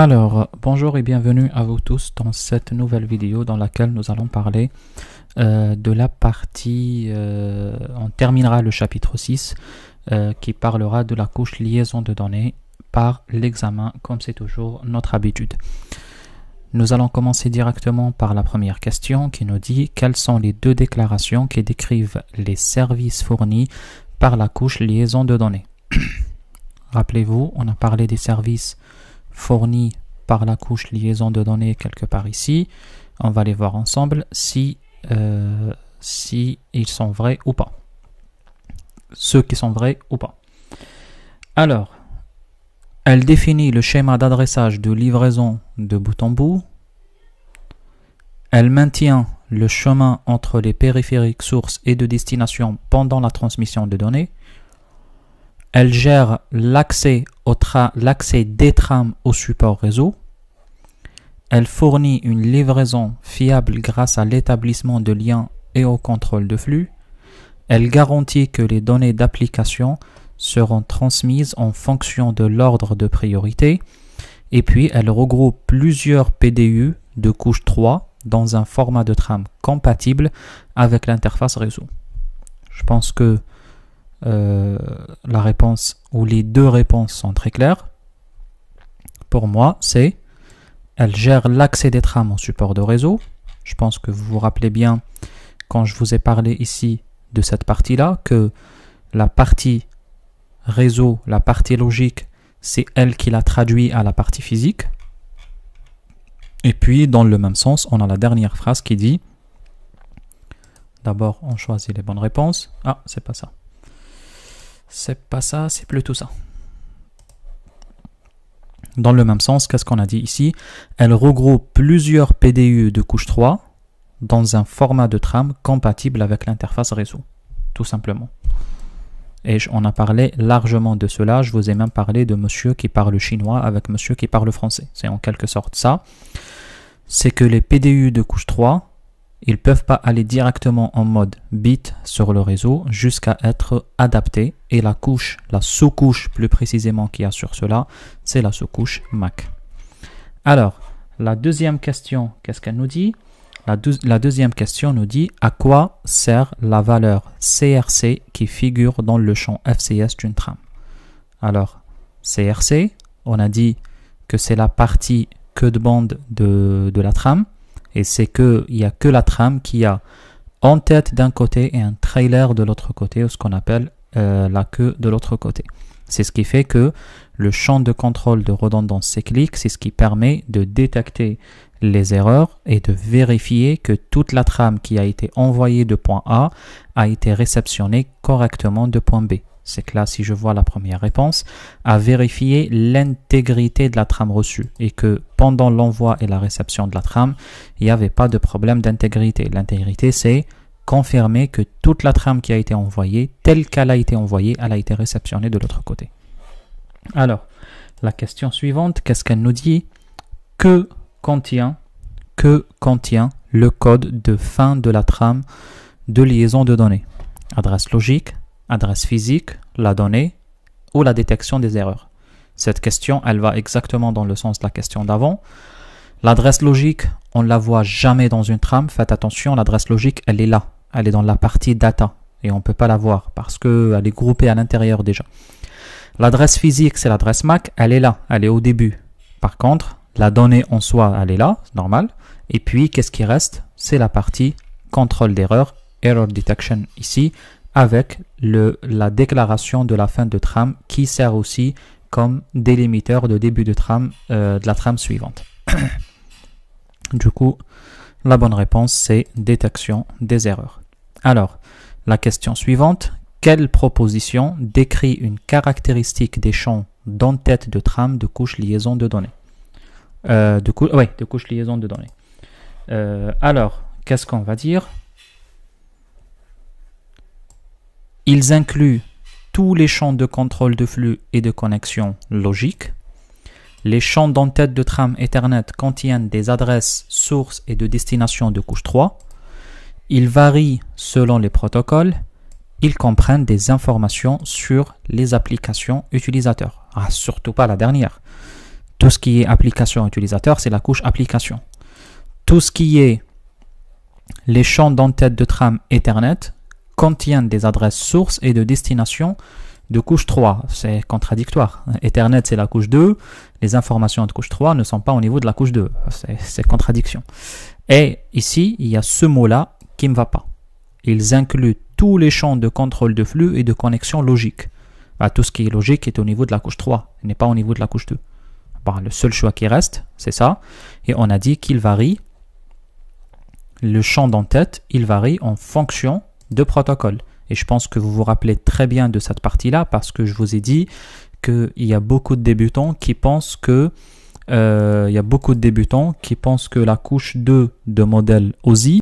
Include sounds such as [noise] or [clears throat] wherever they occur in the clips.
Alors, bonjour et bienvenue à vous tous dans cette nouvelle vidéo dans laquelle nous allons parler euh, de la partie, euh, on terminera le chapitre 6 euh, qui parlera de la couche liaison de données par l'examen comme c'est toujours notre habitude. Nous allons commencer directement par la première question qui nous dit quelles sont les deux déclarations qui décrivent les services fournis par la couche liaison de données. [coughs] Rappelez-vous, on a parlé des services fournies par la couche liaison de données quelque part ici. On va les voir ensemble si, euh, si ils sont vrais ou pas. Ceux qui sont vrais ou pas. Alors, elle définit le schéma d'adressage de livraison de bout en bout. Elle maintient le chemin entre les périphériques sources et de destination pendant la transmission de données. Elle gère l'accès des trams au support réseau. Elle fournit une livraison fiable grâce à l'établissement de liens et au contrôle de flux. Elle garantit que les données d'application seront transmises en fonction de l'ordre de priorité. Et puis, elle regroupe plusieurs PDU de couche 3 dans un format de tram compatible avec l'interface réseau. Je pense que euh, la réponse ou les deux réponses sont très claires, pour moi, c'est elle gère l'accès des trames au support de réseau. Je pense que vous vous rappelez bien quand je vous ai parlé ici de cette partie-là, que la partie réseau, la partie logique, c'est elle qui la traduit à la partie physique. Et puis, dans le même sens, on a la dernière phrase qui dit, d'abord, on choisit les bonnes réponses. Ah, c'est pas ça. C'est pas ça, c'est plutôt ça. Dans le même sens, qu'est-ce qu'on a dit ici Elle regroupe plusieurs PDU de couche 3 dans un format de trame compatible avec l'interface réseau, tout simplement. Et on a parlé largement de cela, je vous ai même parlé de monsieur qui parle chinois avec monsieur qui parle français. C'est en quelque sorte ça. C'est que les PDU de couche 3 ils ne peuvent pas aller directement en mode bit sur le réseau jusqu'à être adaptés. Et la couche, la sous-couche plus précisément qu'il y a sur cela, c'est la sous-couche MAC. Alors, la deuxième question, qu'est-ce qu'elle nous dit la, deuxième question nous dit à quoi sert la valeur CRC qui figure dans le champ FCS d'une trame. Alors, CRC, on a dit que c'est la partie queue de bande de la trame. Et c'est qu'il n'y a que la trame qui a en tête d'un côté et un trailer de l'autre côté, ou ce qu'on appelle euh, la queue de l'autre côté. C'est ce qui fait que le champ de contrôle de redondance cyclique, c'est ce qui permet de détecter les erreurs et de vérifier que toute la trame qui a été envoyée de point A a été réceptionnée correctement de point B c'est que là, si je vois la première réponse, à vérifier l'intégrité de la trame reçue et que pendant l'envoi et la réception de la trame, il n'y avait pas de problème d'intégrité. L'intégrité, c'est confirmer que toute la trame qui a été envoyée, telle qu'elle a été envoyée, elle a été réceptionnée de l'autre côté. Alors, la question suivante, qu'est-ce qu'elle nous dit Que contient, que contient le code de fin de la trame de liaison de données Adresse logique, adresse physique, la donnée ou la détection des erreurs. Cette question, elle va exactement dans le sens de la question d'avant. L'adresse logique, on ne la voit jamais dans une trame. Faites attention, l'adresse logique, elle est là. Elle est dans la partie data et on ne peut pas la voir parce qu'elle est groupée à l'intérieur déjà. L'adresse physique, c'est l'adresse MAC, elle est là, elle est au début. Par contre, la donnée en soi, elle est là, c'est normal. Et puis, qu'est-ce qui reste C'est la partie contrôle d'erreur, error detection ici, avec le, la déclaration de la fin de trame qui sert aussi comme délimiteur de début de trame euh, de la trame suivante. [coughs] du coup, la bonne réponse c'est détection des erreurs. Alors, la question suivante, quelle proposition décrit une caractéristique des champs d'entête de trame de couche liaison de données euh, de, de couche liaison de données. Euh, alors, qu'est-ce qu'on va dire Ils incluent tous les champs de contrôle de flux et de connexion logique. Les champs d'entête de trame Ethernet contiennent des adresses, sources et de destination de couche 3. Ils varient selon les protocoles. Ils comprennent des informations sur les applications utilisateurs. Ah, surtout pas la dernière. Tout ce qui est application utilisateur, c'est la couche application. Tout ce qui est les champs d'entête de trame Ethernet, contiennent des adresses sources et de destination de couche 3. C'est contradictoire. Ethernet, c'est la couche 2. Les informations de couche 3 ne sont pas au niveau de la couche 2. C'est contradiction. Et ici, il y a ce mot-là qui ne va pas. Ils incluent tous les champs de contrôle de flux et de connexion logique. Bah, tout ce qui est logique est au niveau de la couche 3, n'est pas au niveau de la couche 2. Bah, le seul choix qui reste, c'est ça. Et on a dit qu'il varie. Le champ d'entête, il varie en fonction de protocole. Et je pense que vous vous rappelez très bien de cette partie-là parce que je vous ai dit qu'il y a beaucoup de débutants qui pensent que euh, il y a beaucoup de débutants qui pensent que la couche 2 de modèle OSI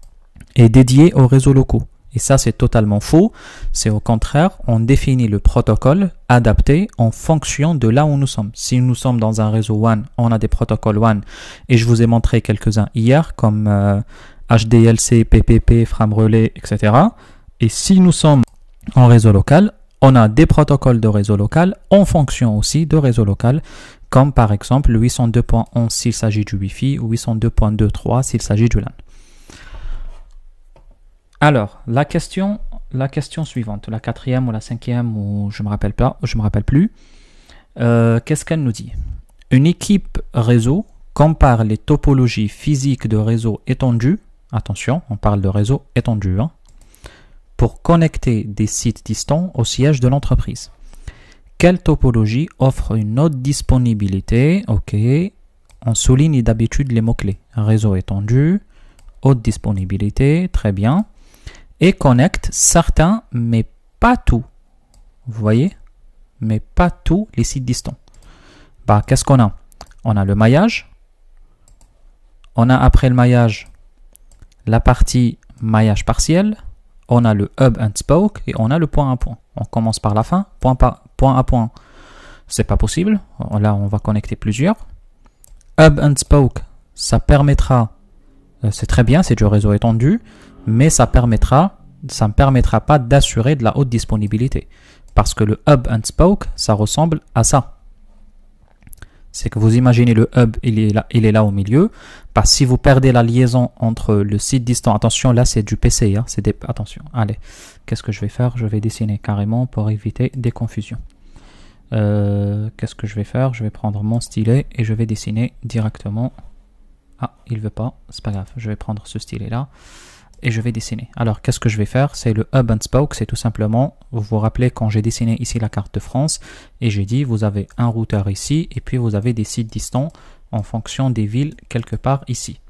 est dédiée aux réseaux locaux. Et ça, c'est totalement faux. C'est au contraire, on définit le protocole adapté en fonction de là où nous sommes. Si nous sommes dans un réseau One, on a des protocoles One. Et je vous ai montré quelques-uns hier, comme HDLC, euh, PPP, Frame Relay, etc. Et si nous sommes en réseau local, on a des protocoles de réseau local en fonction aussi de réseau local, comme par exemple le 802.11 s'il s'agit du Wi-Fi ou 802.23 s'il s'agit du LAN. Alors, la question, la question suivante, la quatrième ou la cinquième, ou je ne me rappelle pas, je me rappelle plus, euh, qu'est-ce qu'elle nous dit Une équipe réseau compare les topologies physiques de réseau étendu, attention, on parle de réseau étendu, hein, pour connecter des sites distants au siège de l'entreprise. Quelle topologie offre une haute disponibilité Ok, on souligne d'habitude les mots-clés. Réseau étendu, haute disponibilité, très bien. Et connecte certains, mais pas tous. Vous voyez Mais pas tous les sites distants. Bah, qu'est-ce qu'on a On a le maillage. On a après le maillage la partie maillage partiel on a le hub and spoke et on a le point à point. On commence par la fin, point, par, point à point. C'est pas possible. Là, on va connecter plusieurs. Hub and spoke, ça permettra, euh, c'est très bien, c'est du réseau étendu, mais ça permettra, ça ne permettra pas d'assurer de la haute disponibilité. Parce que le hub and spoke, ça ressemble à ça c'est que vous imaginez le hub, il est là, il est là au milieu. que si vous perdez la liaison entre le site distant, attention, là c'est du PC, hein, des, attention, allez, qu'est-ce que je vais faire Je vais dessiner carrément pour éviter des confusions. Euh, qu'est-ce que je vais faire Je vais prendre mon stylet et je vais dessiner directement. Ah, il veut pas, c'est pas grave, je vais prendre ce stylet là et je vais dessiner. Alors qu'est-ce que je vais faire C'est le hub and spoke, c'est tout simplement, vous vous rappelez quand j'ai dessiné ici la carte de France et j'ai dit vous avez un routeur ici et puis vous avez des sites distants en fonction des villes quelque part ici.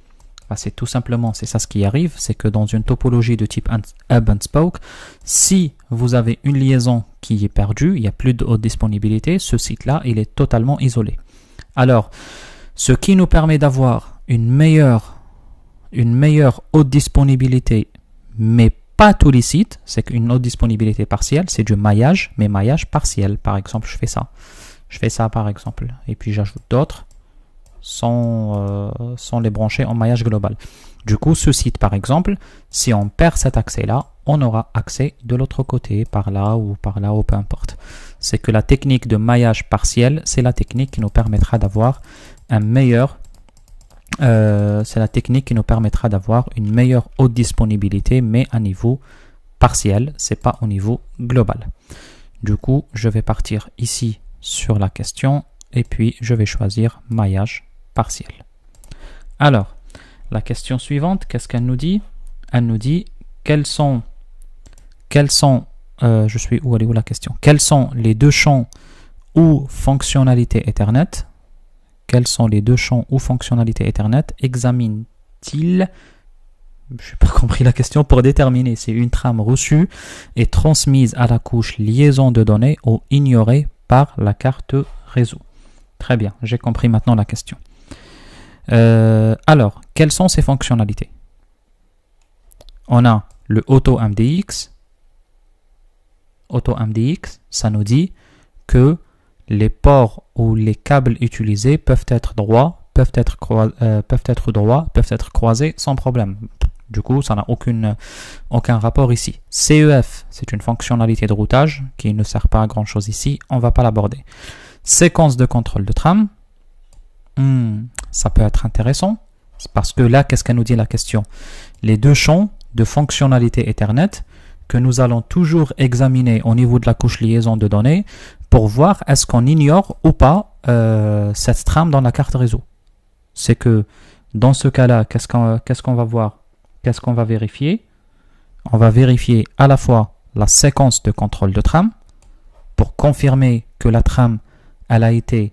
c'est tout simplement, c'est ça ce qui arrive, c'est que dans une topologie de type hub and spoke, si vous avez une liaison qui est perdue, il n'y a plus de haute disponibilité, ce site-là, il est totalement isolé. Alors, ce qui nous permet d'avoir une meilleure une meilleure haute disponibilité, mais pas tous les sites, c'est une haute disponibilité partielle, c'est du maillage, mais maillage partiel. Par exemple, je fais ça. Je fais ça par exemple, et puis j'ajoute d'autres sans, euh, sans les brancher en maillage global. Du coup, ce site par exemple, si on perd cet accès-là, on aura accès de l'autre côté, par là ou par là ou peu importe. C'est que la technique de maillage partiel, c'est la technique qui nous permettra d'avoir un meilleur euh, c'est la technique qui nous permettra d'avoir une meilleure haute disponibilité, mais à niveau partiel, c'est pas au niveau global. Du coup, je vais partir ici sur la question et puis je vais choisir maillage partiel. Alors, la question suivante, qu'est-ce qu'elle nous dit Elle nous dit quels sont, quels sont, euh, je suis où, la question Quels sont les deux champs ou fonctionnalités Ethernet quels sont les deux champs ou fonctionnalités Ethernet examine-t-il je n'ai pas compris la question pour déterminer si une trame reçue est transmise à la couche liaison de données ou ignorée par la carte réseau. Très bien, j'ai compris maintenant la question. Euh, alors, quelles sont ces fonctionnalités On a le auto MDX. Auto MDX, ça nous dit que les ports ou les câbles utilisés euh, peuvent être droits, peuvent être, croisés sans problème. Du coup, ça n'a aucun rapport ici. CEF, c'est une fonctionnalité de routage qui ne sert pas à grand chose ici, on ne va pas l'aborder. Séquence de contrôle de tram, hmm, ça peut être intéressant, parce que là, qu'est-ce qu'elle nous dit la question Les deux champs de fonctionnalité Ethernet, que nous allons toujours examiner au niveau de la couche liaison de données pour voir est-ce qu'on ignore ou pas euh, cette trame dans la carte réseau. C'est que dans ce cas-là, qu'est-ce qu'on va voir Qu'est-ce qu'on va vérifier On va vérifier à la fois la séquence de contrôle de trame pour confirmer que la trame elle a été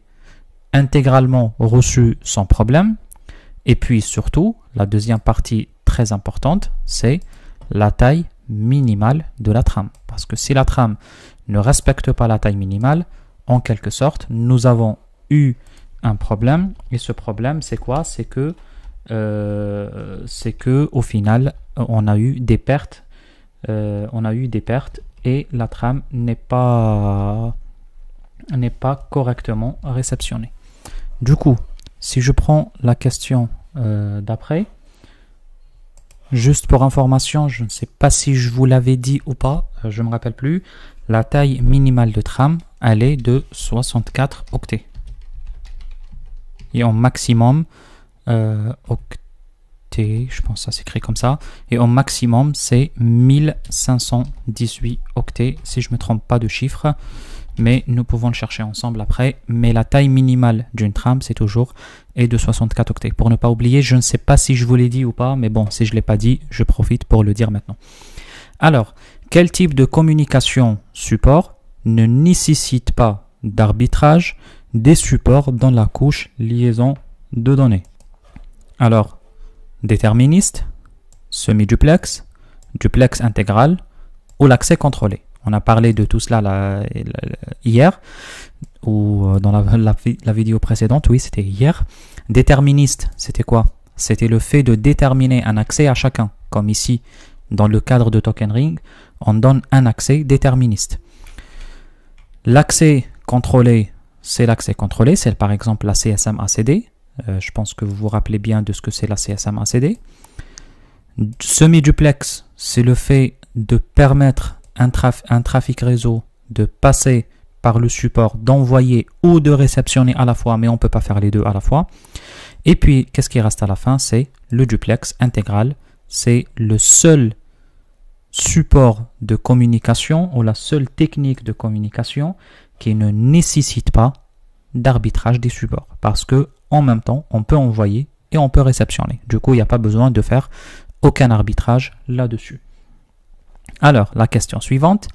intégralement reçue sans problème. Et puis surtout, la deuxième partie très importante, c'est la taille minimale de la trame. Parce que si la trame ne respecte pas la taille minimale, en quelque sorte, nous avons eu un problème. Et ce problème, c'est quoi C'est que, euh, c'est que au final, on a eu des pertes. Euh, on a eu des pertes et la trame n'est pas n'est pas correctement réceptionnée. Du coup, si je prends la question euh, d'après, Juste pour information, je ne sais pas si je vous l'avais dit ou pas, euh, je ne me rappelle plus, la taille minimale de tram, elle est de 64 octets. Et en maximum, euh, octets, je pense que ça s'écrit comme ça, et en maximum, c'est 1518 octets, si je ne me trompe pas de chiffre mais nous pouvons le chercher ensemble après. Mais la taille minimale d'une trame, c'est toujours, est de 64 octets. Pour ne pas oublier, je ne sais pas si je vous l'ai dit ou pas, mais bon, si je ne l'ai pas dit, je profite pour le dire maintenant. Alors, quel type de communication support ne nécessite pas d'arbitrage des supports dans la couche liaison de données Alors, déterministe, semi-duplex, duplex intégral ou l'accès contrôlé. On a parlé de tout cela hier, ou euh, dans la, vidéo précédente, oui, c'était hier. Déterministe, c'était quoi C'était le fait de déterminer un accès à chacun, comme ici, dans le cadre de Token Ring, on donne un accès déterministe. L'accès contrôlé, c'est l'accès contrôlé, c'est par exemple la CSM ACD. Euh, je pense que vous vous rappelez bien de ce que c'est la CSM ACD. Semi-duplex, c'est le fait de permettre un, trafic réseau, de passer par le support, d'envoyer ou de réceptionner à la fois, mais on ne peut pas faire les deux à la fois. Et puis, qu'est-ce qui reste à la fin C'est le duplex intégral. C'est le seul support de communication ou la seule technique de communication qui ne nécessite pas d'arbitrage des supports. Parce que en même temps, on peut envoyer et on peut réceptionner. Du coup, il n'y a pas besoin de faire aucun arbitrage là-dessus. Alors, la question suivante.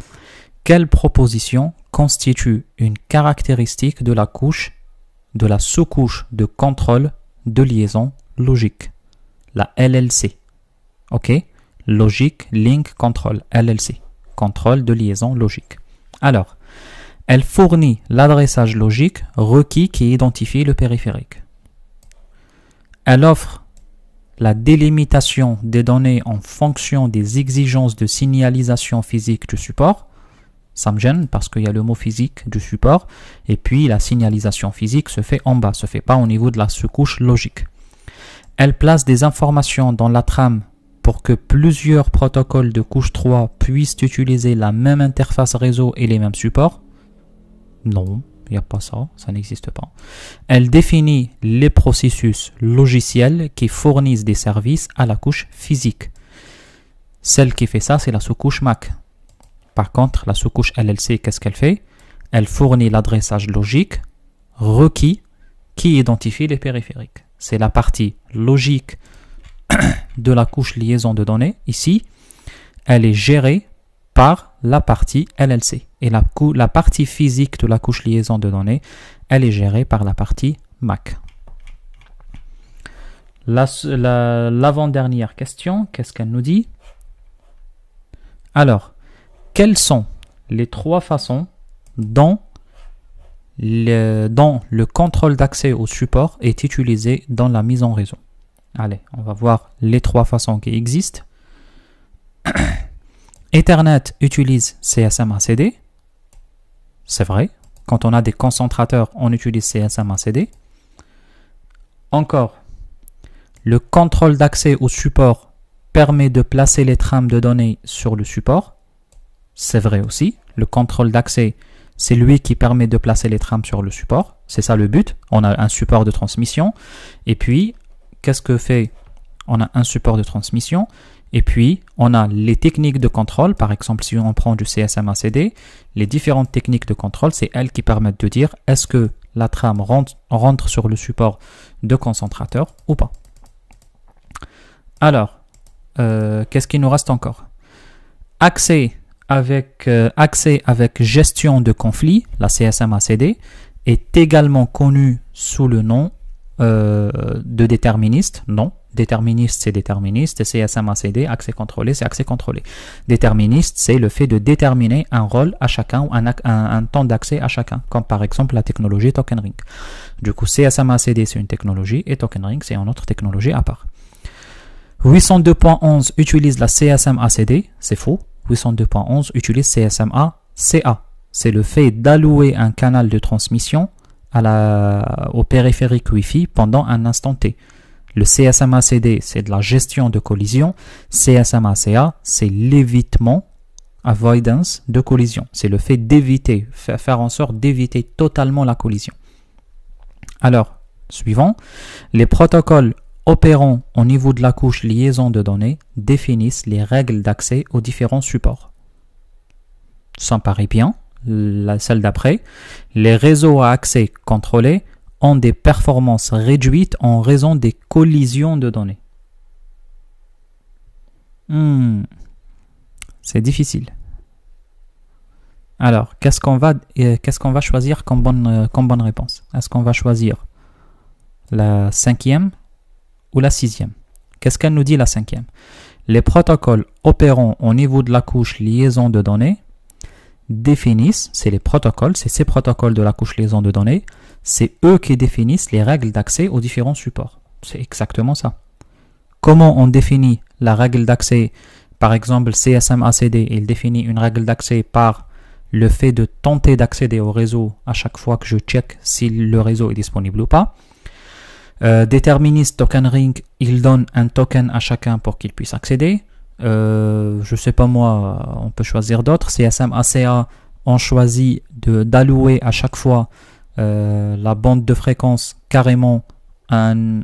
Quelle proposition constitue une caractéristique de la couche, de la sous-couche de contrôle de liaison logique La LLC. OK Logique Link Control, LLC. Contrôle de liaison logique. Alors, elle fournit l'adressage logique requis qui identifie le périphérique. Elle offre la délimitation des données en fonction des exigences de signalisation physique du support, ça me gêne parce qu'il y a le mot physique du support, et puis la signalisation physique se fait en bas, se fait pas au niveau de la sous-couche logique. Elle place des informations dans la trame pour que plusieurs protocoles de couche 3 puissent utiliser la même interface réseau et les mêmes supports Non, il n'y a pas ça, ça n'existe pas. Elle définit les processus logiciels qui fournissent des services à la couche physique. Celle qui fait ça, c'est la sous-couche MAC. Par contre, la sous-couche LLC, qu'est-ce qu'elle fait Elle fournit l'adressage logique requis qui identifie les périphériques. C'est la partie logique [coughs] de la couche liaison de données. Ici, elle est gérée par la partie LLC. Et la, la partie physique de la couche liaison de données, elle est gérée par la partie MAC. L'avant-dernière question, qu'est-ce qu'elle nous dit Alors, quelles sont les trois façons dont le, dont le contrôle d'accès au support est utilisé dans la mise en réseau Allez, on va voir les trois façons qui existent. [clears throat] Ethernet utilise csm cd C'est vrai. Quand on a des concentrateurs, on utilise csm cd Encore, le contrôle d'accès au support permet de placer les trames de données sur le support. C'est vrai aussi. Le contrôle d'accès, c'est lui qui permet de placer les trames sur le support. C'est ça le but. On a un support de transmission. Et puis, qu'est-ce que fait On a un support de transmission et puis, on a les techniques de contrôle. Par exemple, si on prend du CSM-ACD, les différentes techniques de contrôle, c'est elles qui permettent de dire est-ce que la trame rentre, sur le support de concentrateur ou pas. Alors, euh, qu'est-ce qu'il nous reste encore euh, Accès avec, gestion de conflit, la CSM-ACD, est également connue sous le nom euh, de déterministe, non, Déterministe, c'est déterministe. CSMACD, cd accès contrôlé, c'est accès contrôlé. Déterministe, c'est le fait de déterminer un rôle à chacun ou un, un, temps d'accès à chacun, comme par exemple la technologie Token Ring. Du coup, CSMACD, c'est une technologie et Token Ring, c'est une autre technologie à part. 802.11 utilise la CSMACD, c'est faux. 802.11 utilise CSMA-CA. C'est le fait d'allouer un canal de transmission à la, au périphérique Wi-Fi pendant un instant T. Le CSMACD, c'est de la gestion de collision. CSMACA, c'est l'évitement, avoidance de collision. C'est le fait d'éviter, faire en sorte d'éviter totalement la collision. Alors, suivant, les protocoles opérant au niveau de la couche liaison de données définissent les règles d'accès aux différents supports. Sans me bien. La, celle d'après, les réseaux à accès contrôlés ont des performances réduites en raison des collisions de données. Hmm. C'est difficile. Alors, qu'est-ce qu'on va, euh, va choisir comme bonne, euh, comme bonne réponse Est-ce qu'on va choisir la cinquième ou la sixième Qu'est-ce qu'elle nous dit la cinquième Les protocoles opérant au niveau de la couche liaison de données définissent, c'est les protocoles, c'est ces protocoles de la couche liaison de données, c'est eux qui définissent les règles d'accès aux différents supports. C'est exactement ça. Comment on définit la règle d'accès Par exemple, CSMACD il définit une règle d'accès par le fait de tenter d'accéder au réseau à chaque fois que je check si le réseau est disponible ou pas. Euh, déterministe token ring, il donne un token à chacun pour qu'il puisse accéder. Je euh, je sais pas moi, on peut choisir d'autres. CSMACA on choisit d'allouer à chaque fois euh, la bande de fréquence carrément un,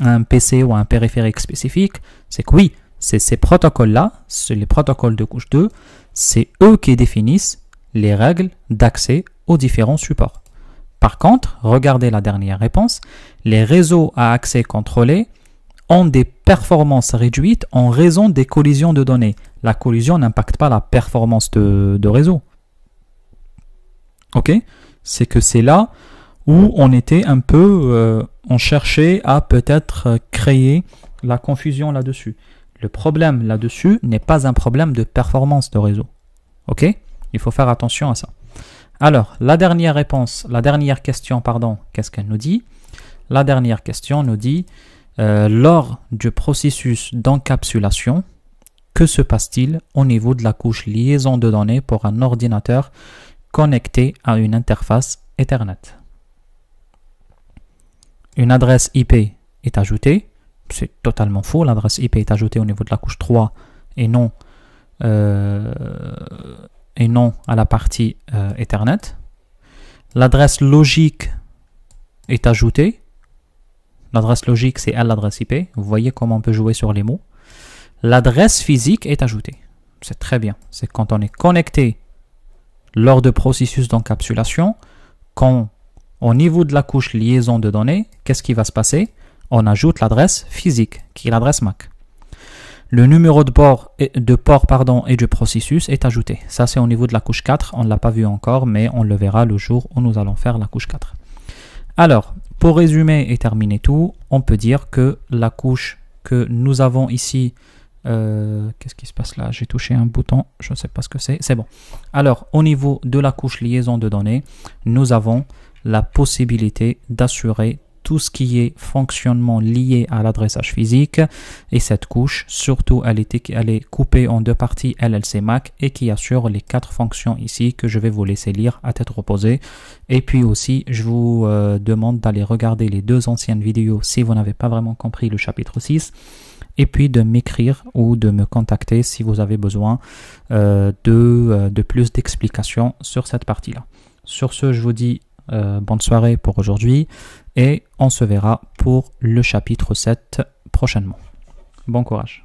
un PC ou un périphérique spécifique, c'est que oui, c'est ces protocoles-là, c'est les protocoles de couche 2, c'est eux qui définissent les règles d'accès aux différents supports. Par contre, regardez la dernière réponse, les réseaux à accès contrôlé ont des performances réduites en raison des collisions de données. La collision n'impacte pas la performance de réseau. OK c'est que c'est là où on était un peu, euh, on cherchait à peut-être euh, créer la confusion là-dessus. Le problème là-dessus n'est pas un problème de performance de réseau. Ok Il faut faire attention à ça. Alors, la dernière réponse, la dernière question, pardon, qu'est-ce qu'elle nous dit La dernière question nous dit, euh, lors du processus d'encapsulation, que se passe-t-il au niveau de la couche liaison de données pour un ordinateur connecté à une interface Ethernet. Une adresse IP est ajoutée. C'est totalement faux. L'adresse IP est ajoutée au niveau de la couche 3 et non, euh, et non à la partie euh, Ethernet. L'adresse logique est ajoutée. L'adresse logique, c'est à l'adresse IP. Vous voyez comment on peut jouer sur les mots. L'adresse physique est ajoutée. C'est très bien. C'est quand on est connecté lors de processus d'encapsulation, quand au niveau de la couche liaison de données, qu'est-ce qui va se passer On ajoute l'adresse physique, qui est l'adresse MAC. Le numéro de port, de port pardon, et du processus est ajouté. Ça, c'est au niveau de la couche 4. On ne l'a pas vu encore, mais on le verra le jour où nous allons faire la couche 4. Alors, pour résumer et terminer tout, on peut dire que la couche que nous avons ici euh, qu'est-ce qui se passe là J'ai touché un bouton, je ne sais pas ce que c'est. C'est bon. Alors, au niveau de la couche liaison de données, nous avons la possibilité d'assurer tout ce qui est fonctionnement lié à l'adressage physique. Et cette couche, surtout, elle est, est coupée en deux parties LLC MAC et qui assure les quatre fonctions ici que je vais vous laisser lire à tête reposée. Et puis aussi, je vous euh, demande d'aller regarder les deux anciennes vidéos si vous n'avez pas vraiment compris le chapitre 6 et puis de m'écrire ou de me contacter si vous avez besoin euh, de, euh, de, plus d'explications sur cette partie-là. Sur ce, je vous dis euh, bonne soirée pour aujourd'hui et on se verra pour le chapitre 7 prochainement. Bon courage